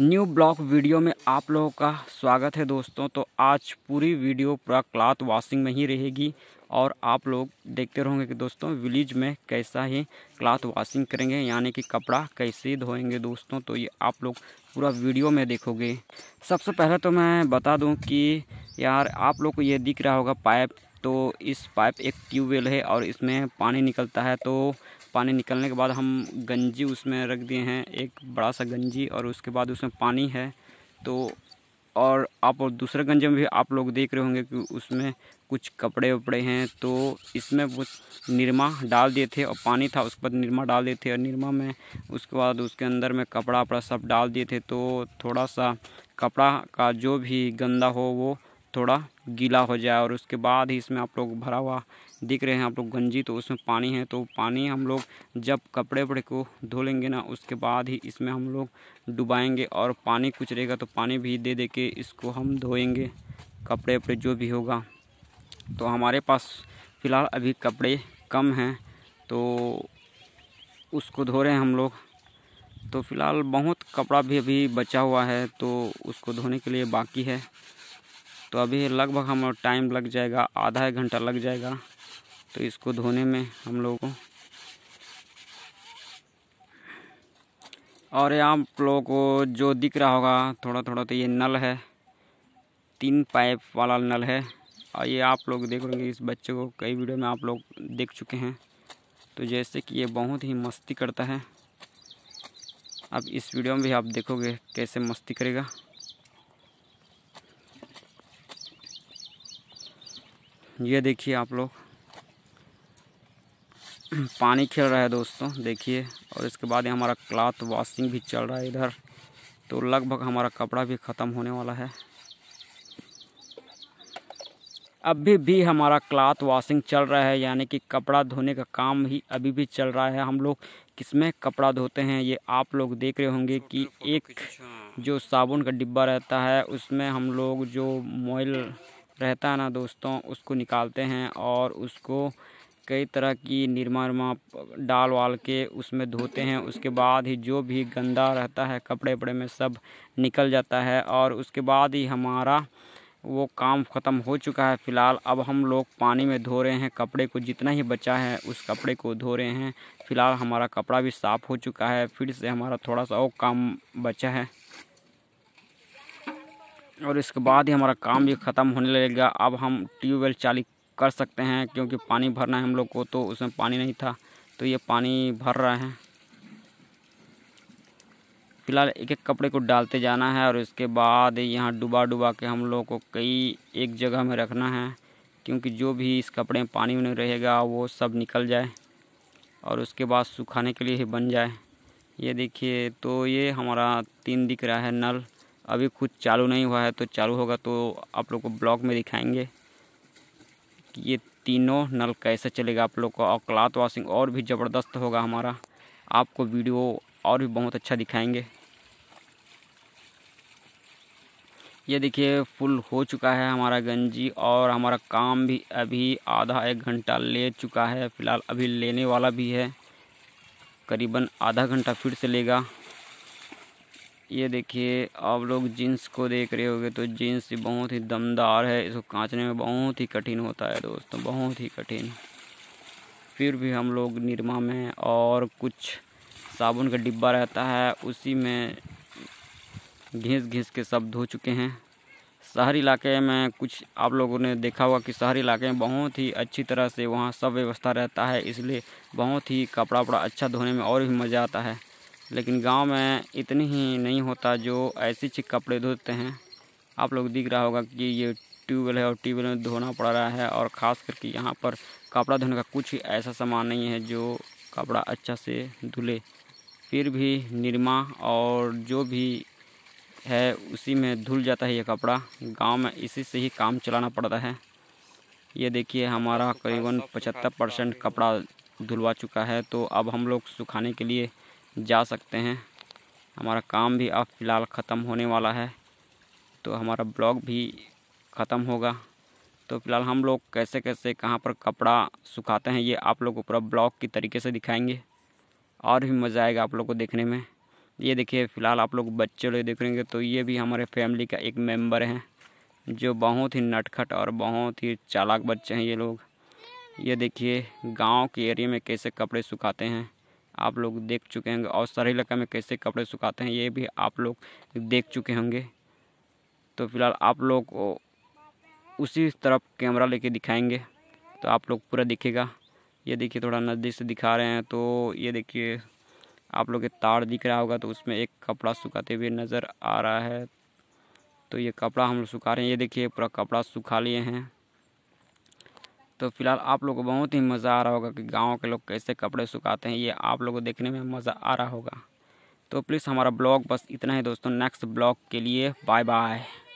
new blog video में आप लोगों का स्वागत है दोस्तों तो आज पूरी वीडियो पूरा क्लॉथ वॉशिंग में ही रहेगी और आप लोग देखते रहोगे कि दोस्तों विलेज में कैसा ही क्लॉथ वॉशिंग करेंगे यानी कि कपड़ा कैसे धोएंगे दोस्तों तो ये आप लोग पूरा वीडियो में देखोगे सबसे पहले तो मैं बता दूँ कि यार आप लोग को ये दिख रहा होगा पाइप तो इस पाइप एक ट्यूबवेल है और इसमें पानी निकलता है तो पानी निकलने के बाद हम गंजी उसमें रख दिए हैं एक बड़ा सा गंजी और उसके बाद उसमें पानी है तो और आप और दूसरे गंजे में भी आप लोग देख रहे होंगे कि उसमें कुछ कपड़े उपड़े हैं तो इसमें वो निरमा डाल दिए थे और पानी था उसके बाद निरमा डाल दिए थे और निरमा में उसके बाद उसके अंदर में कपड़ा वपड़ा सब डाल दिए थे तो थोड़ा सा कपड़ा का जो भी गंदा हो वो थोड़ा गीला हो जाए और उसके बाद ही इसमें आप लोग भरा हुआ दिख रहे हैं आप लोग गंजी तो उसमें पानी है तो पानी हम लोग जब कपड़े वपड़े को धो लेंगे ना उसके बाद ही इसमें हम लोग डुबाएंगे और पानी कुछ रहेगा तो पानी भी दे दे के इसको हम धोएंगे कपड़े वपड़े जो भी होगा तो हमारे पास फ़िलहाल अभी कपड़े कम हैं तो उसको धो रहे हैं हम लोग तो फ़िलहाल बहुत कपड़ा भी अभी बचा हुआ है तो उसको धोने के लिए बाकी है तो अभी लगभग हम टाइम लग जाएगा आधा एक घंटा लग जाएगा तो इसको धोने में हम लोगों को और ये आप लोगों को जो दिख रहा होगा थोड़ा थोड़ा तो ये नल है तीन पाइप वाला नल है और ये आप लोग देख लेंगे इस बच्चे को कई वीडियो में आप लोग देख चुके हैं तो जैसे कि ये बहुत ही मस्ती करता है अब इस वीडियो में भी आप देखोगे कैसे मस्ती करेगा ये देखिए आप लोग पानी खेल रहा है दोस्तों देखिए और इसके बाद ये हमारा क्लाथ वॉशिंग भी चल रहा है इधर तो लगभग हमारा कपड़ा भी ख़त्म होने वाला है अभी भी हमारा क्लाथ वॉशिंग चल रहा है यानी कि कपड़ा धोने का काम ही अभी भी चल रहा है हम लोग किसमें कपड़ा धोते हैं ये आप लोग देख रहे होंगे कि एक जो साबुन का डिब्बा रहता है उसमें हम लोग जो मोइल रहता है ना दोस्तों उसको निकालते हैं और उसको कई तरह की निरमा उरमा डाल वाल के उसमें धोते हैं उसके बाद ही जो भी गंदा रहता है कपड़े वपड़े में सब निकल जाता है और उसके बाद ही हमारा वो काम ख़त्म हो चुका है फ़िलहाल अब हम लोग पानी में धो रहे हैं कपड़े को जितना ही बचा है उस कपड़े को धो रहे हैं फ़िलहाल हमारा कपड़ा भी साफ़ हो चुका है फिर से हमारा थोड़ा सा और काम बचा है और इसके बाद ही हमारा काम भी ख़त्म होने लगेगा अब हम ट्यूबवेल चालू कर सकते हैं क्योंकि पानी भरना है हम लोग को तो उसमें पानी नहीं था तो ये पानी भर रहे हैं फिलहाल एक एक कपड़े को डालते जाना है और इसके बाद यहाँ डुबा डुबा के हम लोग को कई एक जगह में रखना है क्योंकि जो भी इस कपड़े में पानी में रहेगा वो सब निकल जाए और उसके बाद सुखाने के लिए ही बन जाए ये देखिए तो ये हमारा तीन दिख रहा है नल अभी कुछ चालू नहीं हुआ है तो चालू होगा तो आप लोग को ब्लॉग में दिखाएंगे कि ये तीनों नल कैसे चलेगा आप लोग को और क्लाथ वॉशिंग और भी ज़बरदस्त होगा हमारा आपको वीडियो और भी बहुत अच्छा दिखाएंगे ये देखिए फुल हो चुका है हमारा गंजी और हमारा काम भी अभी आधा एक घंटा ले चुका है फ़िलहाल अभी लेने वाला भी है करीबन आधा घंटा फिर से लेगा ये देखिए आप लोग जीन्स को देख रहे होगे तो जीन्स बहुत ही दमदार है इसको कांचने में बहुत ही कठिन होता है दोस्तों बहुत ही कठिन फिर भी हम लोग निरमा में और कुछ साबुन का डिब्बा रहता है उसी में घिस घिस के सब धो चुके हैं शहरी इलाके में कुछ आप लोगों ने देखा होगा कि शहरी इलाके में बहुत ही अच्छी तरह से वहाँ सब व्यवस्था रहता है इसलिए बहुत ही कपड़ा वपड़ा अच्छा धोने में और भी मज़ा आता है लेकिन गांव में इतनी ही नहीं होता जो ऐसे चिक कपड़े धोते हैं आप लोग दिख रहा होगा कि ये ट्यूबवेल है और ट्यूबवेल में धोना पड़ रहा है और ख़ास करके यहाँ पर कपड़ा धोने का कुछ ऐसा सामान नहीं है जो कपड़ा अच्छा से धुले फिर भी निरमा और जो भी है उसी में धुल जाता है ये कपड़ा गांव में इसी से ही काम चलाना पड़ता है ये देखिए हमारा करीबन पचहत्तर परसेंट कपड़ा धुलवा चुका है तो अब हम लोग सुखाने के लिए जा सकते हैं हमारा काम भी अब फ़िलहाल ख़त्म होने वाला है तो हमारा ब्लॉग भी ख़त्म होगा तो फिलहाल हम लोग कैसे कैसे कहाँ पर कपड़ा सुखाते हैं ये आप लोग को पूरा ब्लॉग की तरीके से दिखाएंगे और भी मज़ा आएगा आप लोग को देखने में ये देखिए फ़िलहाल आप लोग बच्चे लोग देख रहे तो ये भी हमारे फैमिली का एक मेम्बर हैं जो बहुत ही नटखट और बहुत ही चालाक बच्चे हैं ये लोग ये देखिए गांव के एरिया में कैसे कपड़े सुखाते हैं आप लोग देख चुके होंगे और शहरी इलाका में कैसे कपड़े सुखाते हैं ये भी आप लोग देख चुके होंगे तो फिलहाल आप लोग उसी तरफ कैमरा लेके दिखाएंगे तो आप लोग पूरा दिखेगा ये देखिए थोड़ा नज़दीक से दिखा रहे हैं तो ये देखिए आप लोग के तार दिख रहा होगा तो उसमें एक कपड़ा सुखाते हुए नज़र आ रहा है तो ये कपड़ा हम लोग सुखा रहे हैं ये देखिए पूरा कपड़ा सुखा लिए हैं तो फिलहाल आप लोग को बहुत ही मज़ा आ रहा होगा कि गाँव के लोग कैसे कपड़े सुखाते हैं ये आप लोग को देखने में मज़ा आ रहा होगा तो प्लीज़ हमारा ब्लॉग बस इतना ही दोस्तों नेक्स्ट ब्लॉग के लिए बाय बाय